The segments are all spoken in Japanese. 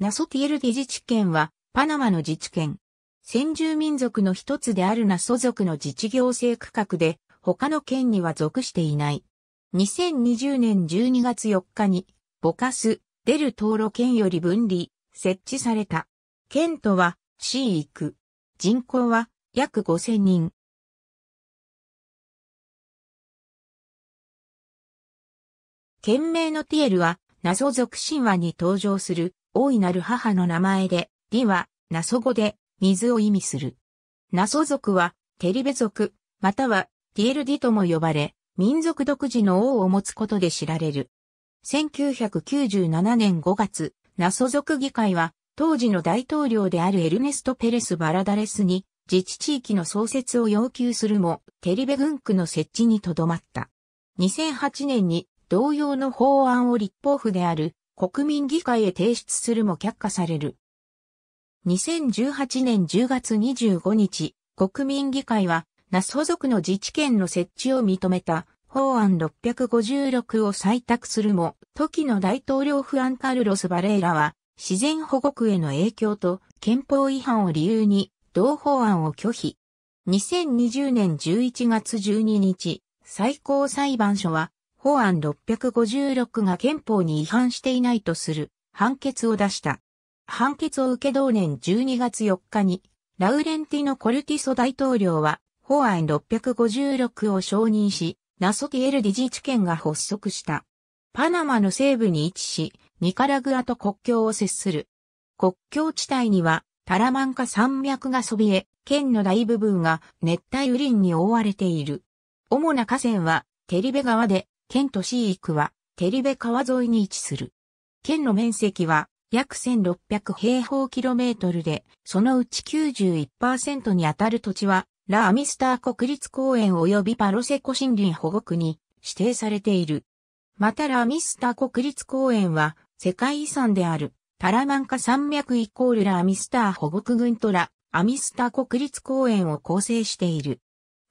ナソティエルデ自治県は、パナマの自治県。先住民族の一つであるナソ族の自治行政区画で、他の県には属していない。2020年12月4日に、ボカス、デルトーロ県より分離、設置された。県とは、市域。人口は、約5000人。県名のティエルは、ナソ族神話に登場する大いなる母の名前で、ィは、ナソ語で、水を意味する。ナソ族は、テリベ族、または、ティエルディとも呼ばれ、民族独自の王を持つことで知られる。1997年5月、ナソ族議会は、当時の大統領であるエルネスト・ペレス・バラダレスに、自治地域の創設を要求するも、テリベ軍区の設置にとどまった。2008年に、同様の法案を立法府である国民議会へ提出するも却下される。2018年10月25日、国民議会は、那須補属の自治権の設置を認めた法案656を採択するも、時の大統領フアン・カルロス・バレーラは、自然保護区への影響と憲法違反を理由に、同法案を拒否。2020年11月12日、最高裁判所は、法案656が憲法に違反していないとする判決を出した。判決を受け同年12月4日に、ラウレンティノ・コルティソ大統領は法案656を承認し、ナソティエル事地権が発足した。パナマの西部に位置し、ニカラグアと国境を接する。国境地帯にはタラマンカ山脈がそびえ、県の大部分が熱帯雨林に覆われている。主な河川はテリベ川で県都市域は、テリベ川沿いに位置する。県の面積は、約1600平方キロメートルで、そのうち91%に当たる土地は、ラアミスター国立公園及びパロセコ森林保護区に指定されている。またラアミスター国立公園は、世界遺産である、タラマンカ山脈イコールラアミスター保護区群とラ、アミスター国立公園を構成している。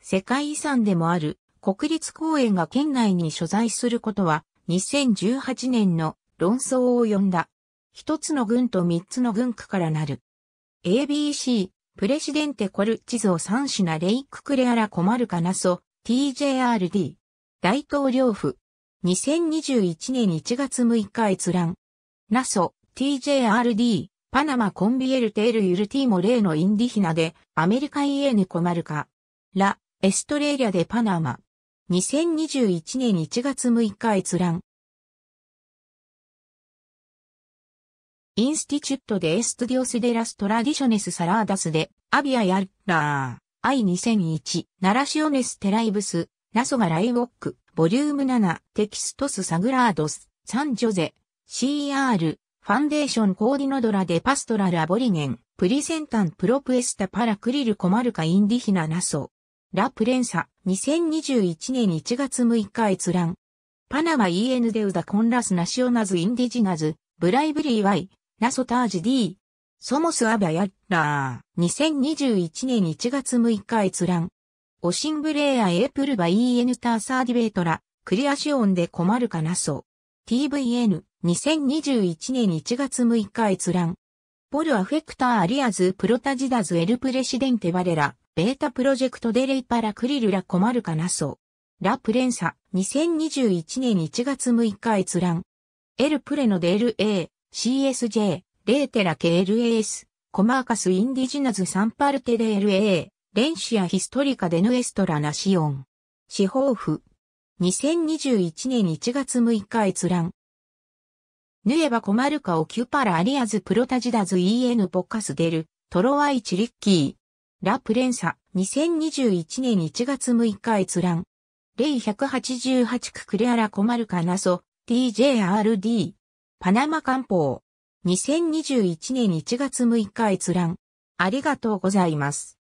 世界遺産でもある国立公園が県内に所在することは2018年の論争を呼んだ。一つの軍と三つの軍区からなる。ABC、プレシデンテコルチゾー三品なレイククレアラコマルカナソ、TJRD。大統領府。2021年1月6日閲覧。ナソ、TJRD、パナマコンビエルテールユルティモレーのインディヒナで、アメリカイエネコマルカ。ラ、エストレーリアでパナマ。2021年1月6日閲覧。インスティチュットでエストディオスデラストラディショネスサラーダスで、アビアやラー、イ2 0 0 1ナラシオネステライブス、ナソガライウォック、ボリューム7、テキストスサグラードス、サンジョゼ、CR、ファンデーションコーディノドラでパストラルアボリゲン、プリセンタンプロプエスタパラクリルコマルカインディヒナナソ。ラ・プレンサ、2021年1月6日閲覧。パナマ EN デウダコンラスナシオナズインディジナズ、ブライブリーワイ、ナソタージディ、ソモスアビャヤラー、2021年1月6日閲覧。オシンブレーアエープルバ EN ターサーディベートラ、クリアシオンで困るかなそう。TVN、2021年1月6日閲覧。ポルアフェクターアリアズプロタジダズエルプレシデンテバレラ、ベータプロジェクトデレイパラクリルラコマルカナソ。ラプレンサ、2021年1月6日閲覧。エルプレノデエ a CSJ、レーテラケ LAS、コマーカスインディジナズサンパルテデ LA、レンシアヒストリカデヌエストラナシオン。司法府。2021年1月6日閲覧。ヌエバコマルカオキュパラアリアズプロタジダズ EN ポカスデル、トロワイチリッキー。ラ・プレンサ、2021年1月6日閲覧。レイ188区クレアラ・コマルカ・ナソ、TJRD。パナマ官報。2021年1月6日閲覧。ありがとうございます。